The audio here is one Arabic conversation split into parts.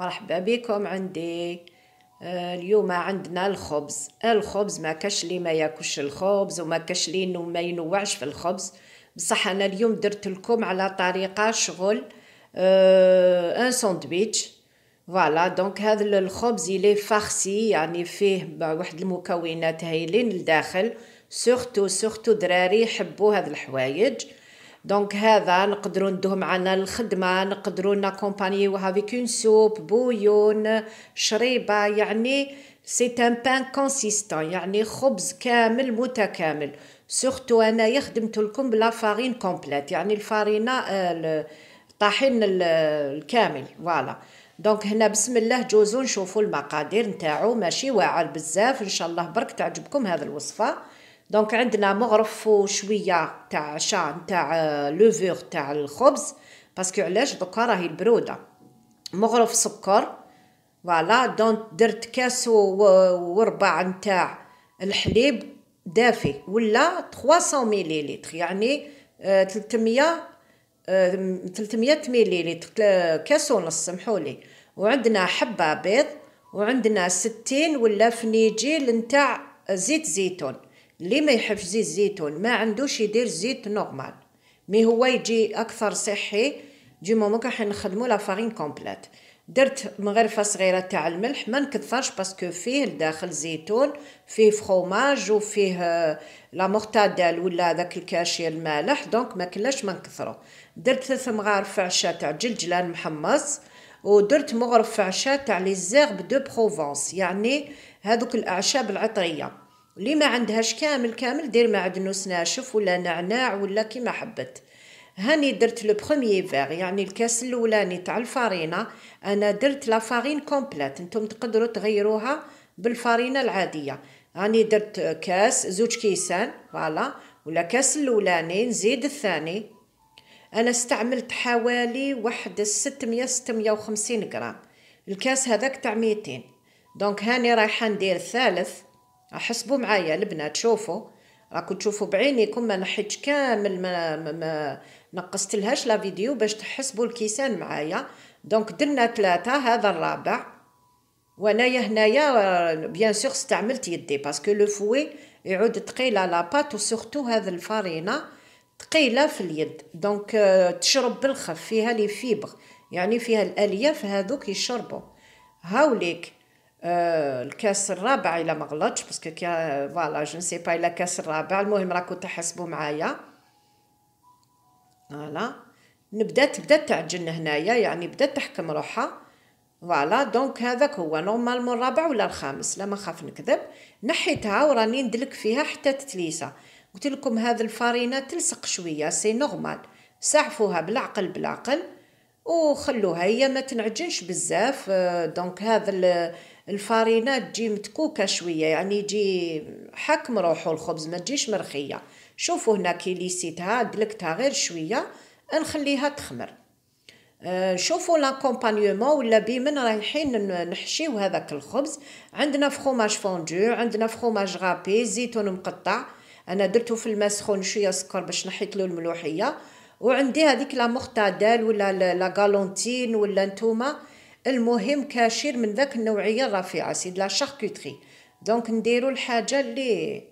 مرحبا بكم عندي آه، اليوم عندنا الخبز الخبز ما كاش لي ما ياكلش الخبز وما كاش لي ما ينوعش في الخبز بصح انا اليوم درت لكم على طريقه شغل أه ان ساندويتش فوالا دونك هذا الخبز لي فارسي يعني فيه واحد المكونات هايلين لداخل سورتو سورتو دراري يحبوا هاد الحوايج دونك هذا نقدروا ندوه معنا للخدمه نقدروا ناكومباني هافيك اون سوب بويون شريبه يعني سي ان بان كونسيستون يعني خبز كامل متكامل سورتو انايا يخدمت لكم بلا فارين كومبليت يعني الفارينه آه، الطحين الكامل فوالا دونك هنا بسم الله جوزو نشوفوا المقادير نتاعو ماشي واعر بزاف ان شاء الله برك تعجبكم هذه الوصفه دونك عندنا مغرف وشويه تاع شان تاع آه، لوفور تاع الخبز باسكو علاش دوكا راهي البروده مغرف سكر فوالا دونك درت كاس وربع نتاع الحليب دافي ولا 300 ميليليتر يعني 300 300 ميليليتر كاس ونص سمحوا لي وعندنا حبه بيض وعندنا 60 ولا فنيجيل نتاع زيت زيتون اللي ما يحبش زيت الزيتون ما عندوش يدير زيت نورمال مي هو يجي اكثر صحي دي مومون راح نخدموا لا فارين كومبليت درت مغرفه صغيره تاع الملح ما نكثرش باسكو فيه الداخل زيتون فيه فخوماج وفيه لا مرتاديل ولا داك الكاشي المالح دونك ما كلاش ما نكثرو درت ثلاث مغارف عشاء تاع جلجلان محمص ودرت مغرف عشاء تاع لي زيرب دو بروفونس يعني هذوك الاعشاب العطريه اللي ما عندهاش كامل كامل دير معدنوس ناشف ولا نعناع ولا كيما حبت هاني درت لو بروميي فيغ يعني الكاس الاولاني تاع الفارينه انا درت لا فارين كومبليت نتوما تقدروا تغيروها بالفارينه العاديه هاني درت كاس زوج كيسان فوالا ولا كاس الاولاني نزيد الثاني انا استعملت حوالي واحد 600 650 غرام الكاس هذاك تاع 200 دونك هاني رايحه ندير الثالث حسبوا معايا البنات شوفوا راكم تشوفوا بعينيكم ما نحيتش كامل ما, ما, ما نقصت لهاش لا فيديو باش تحسبوا الكيسان معايا دونك درنا ثلاثة هذا الرابع وانايا هنايا بيان سور استعملت يدي باسكو لو فوي يعود ثقيل على لاباط وسورتو هذا الفارينة ثقيلة في اليد دونك آه، تشرب بالخف فيها لي فيبر يعني فيها الالياف هذوك يشربوا هاوليك الكاس الرابع الا ما غلطش باسكو كي فوالا جو نسي با الا كاس الرابع المهم راكو تحسبوا معايا فوالا نبدات بدات تعجن هنايا يعني بدات تحكم روحها فوالا دونك هذاك هو نورمالمون الرابع ولا الخامس لا ما خاف نكذب نحيتها وراني ندلك فيها حتى تتليسا قلت لكم هذا الفارينه تلصق شويه سي نورمال سعفوها بالعقل بالعقل وخلوها هي ما تنعجنش بزاف آه، دونك هذا الفارينه تجي متكوكه شويه يعني يجي حكم روحو الخبز ما تجيش مرخيه شوفوا هنا كي ليسيتها دلكتها غير شويه نخليها تخمر نشوفوا آه، لاكومبانيومون ولا بمن رايحين نحشيو هذاك الخبز عندنا فخوماج فوندو عندنا فخوماج غابي زيتون مقطع انا درتو في الماء سخون شويه سكر باش نحيت له الملوحيه وعندي هذيك لا مختدل ولا لا غالونتين ولا نتوما المهم كاشير من ذاك النوعيه الرفيعه سيد لا شاركوتري دونك نديرو الحاجه اللي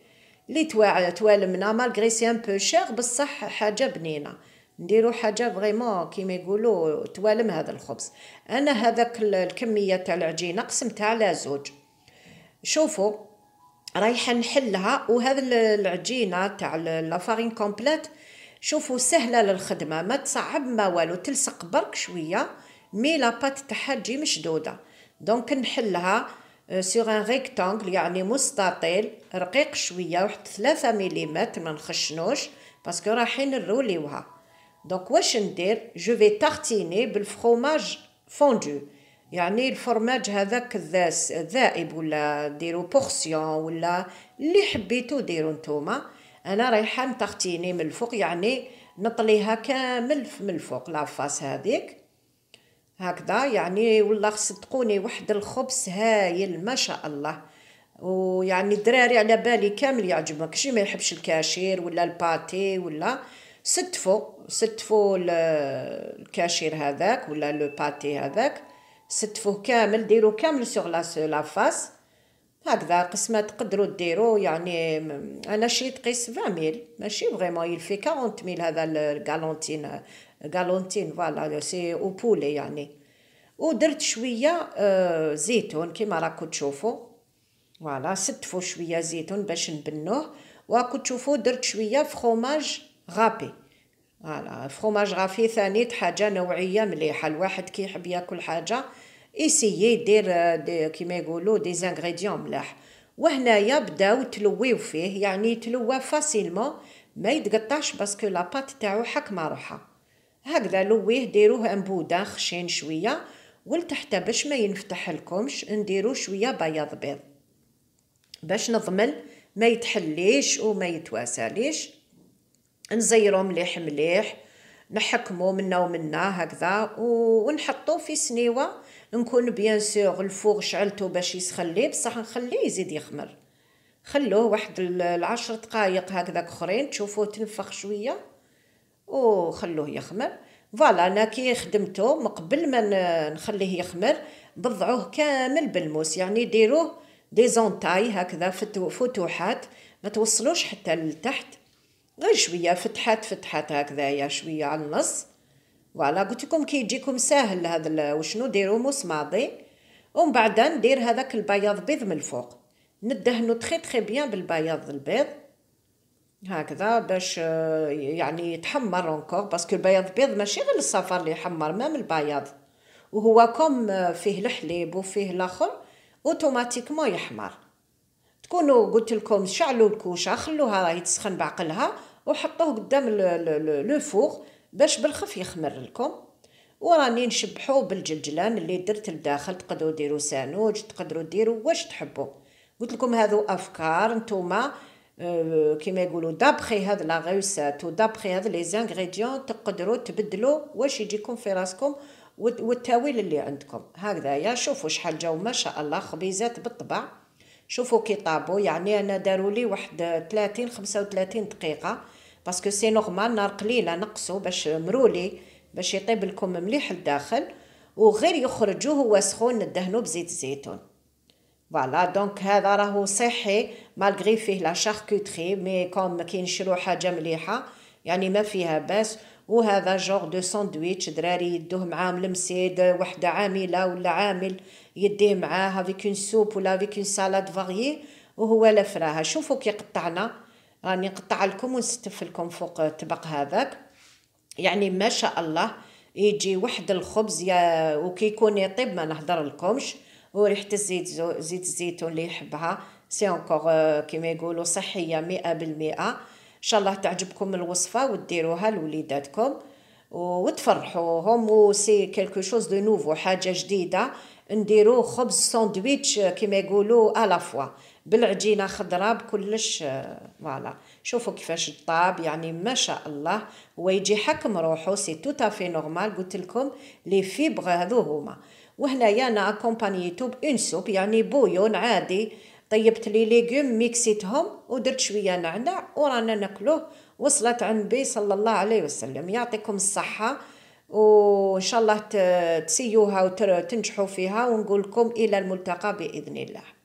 اللي توا توالمنا مالغري سي ان بو شير بصح حاجه بنينه نديرو حاجه فريمون كيما يقولوا توالم هذا الخبز انا هذاك الكميه تاع العجينه قسمتها على زوج شوفوا رايحه نحلها وهذا العجينه تاع فارين كومبليت شوفوا سهله للخدمه ما تصعب ما والو تلصق برك شويه مي لاباط تاعها تجي مشدوده دونك نحلها سيغ ان ريكتانغل يعني مستطيل رقيق شويه واحد 3 ملم ما نخشنوش باسكو رايحين نروليوها دونك واش ندير جو في تارتيني بالفروماج فوندو يعني الفرماج هذاك الذائب ولا ديرو بورسيون ولا اللي حبيتو ديرو نتوما انا رايحه متغطيني من الفوق يعني نطليها كامل من الفوق لافاس هذيك هكذا يعني والله صدقوني واحد الخبز هايل ما شاء الله ويعني الدراري على بالي كامل يعجبهم كشي ما يحبش الكاشير ولا الباتي ولا ستفو ستفو الكاشير هذاك ولا لو باتي هذاك ستفوه كامل ديروه كامل سوغ لا لافاس هكذا قسمة تقدروا ديرو يعني انا شريت قيس 20 ميل ماشي فريمون يلفي 40 ميل هذا الكالونتين كالونتين فوالا سي او بولي يعني ودرت شويه آه، زيتون كيما راكو تشوفوا فوالا ستفو شويه زيتون باش نبنوه وراكو تشوفوا درت شويه فخوماج غابي فوالا فخوماج غافي ثاني حاجه نوعيه مليحه الواحد كيحب ياكل حاجه ايسيي دير دي كيما يقولوا دي زانغريديون ملاح وهنايا بداو تلويو فيه يعني تلوى فاسيلمون ما يتقطعش باسكو لاباط تاعو حكمه روحها هكذا لويه ديروه انبودان خشين شويه ولتحت باش ما ينفتح لكمش نديرو شويه بياض بيض باش نضمن ما يتحليش وما يتواساليش نزيرو مليح مليح نحكمو منا ومنا هكذا ونحطو في سنيوه نكون بيان سور الفوغ شعلته باش يسخلي بصح نخليه يزيد يخمر خلوه واحد العشر دقائق هكذا اخرين تشوفوه تنفخ شويه وخلوه يخمر فوالا انا كي خدمته من قبل ما نخليه يخمر بضعوه كامل بالموس يعني ديروه دي زونتاي هكذا فتوحات ما توصلوش حتى لتحت غير شويه فتحات فتحات هكذايا شويه على النص فوالا قلت لكم يجيكم ساهل هذا وشنو ديروا موس ماضي ومن بعد ندير هذاك البياض بيض من الفوق ندهنو تخي تخي بيان بالبياض البيض هكذا باش آه، يعني يتحمر اونكور باسكو البياض بيض ماشي غير الصفر اللي يحمر مام البياض وهو كوم آه، فيه الحليب وفيه الاخر اوتوماتيكمون يحمر تكونوا قلت لكم شعلوا الكوشه خلوها تسخن بعقلها وحطوه قدام لو فوغ باش بالخف يخمر لكم وراني نشبحو بالجلجلان اللي درت لداخل تقدروا ديروا سانوج تقدروا ديروا واش تحبوا قلت لكم هذو افكار نتوما آه، كيما يقولوا دابخي هاد لا غيوسات ودابخي هاد لي زانغريديون تقدروا تبدلوا واش يجيكم في راسكم والتاويل اللي عندكم هكذايا شوفوا شحال جاو ما شاء الله خبيزات بالطبع شوفوا كي طابوا يعني انا داروا لي واحد 30 35 دقيقه باسكو سي نورمال نار قليله نقصو باش مرولي باش يطيب لكم مليح الداخل وغير يخرجوه هو سخون ندهنو بزيت الزيتون فوالا دونك هذا راهو صحي مالغري فيه لا شاركوتري مي كوم كي نشرو حاجه مليحه يعني ما فيها باس وهذا جوغ دو ساندويتش دراري يدوه معاهم المسيد وحده عامله ولا عامل يديه معاه فيك اون سوب ولا فيك اون سالاد فاريي وهو لفراها شوفوا كي قطعنا راني نقطع لكم ونستف لكم فوق الطبق هذاك يعني ما شاء الله يجي وحد الخبز يا وكيكون يطيب ما نهضر لكمش وريحه الزيت زيت الزيتون اللي يحبها سي اونكور آه، كيما يقولوا صحيه مئة بالمئة ان شاء الله تعجبكم الوصفه وديروها لوليداتكم وتفرحوهم وسي كلكو شوز دو نوفو حاجه جديده نديرو خبز ساندويتش آه، كيما يقولوا على آه، فوا بالعجينه خضراء بكلش آه، فوالا شوفوا كيفاش طاب يعني ما شاء الله هو يجي حكم روحو سي توتا في نورمال قلت لكم لي فيبر هذو هما وهنايا انا اكومبانييتو بان سوب يعني بويون عادي طيبت لي ليغوم ميكسيتهم ودرت شويه نعناع ورانا ناكلوه وصلت عند بي صلى الله عليه وسلم يعطيكم الصحه وان شاء الله تسيوها وتنجحوا فيها ونقول لكم الى الملتقى باذن الله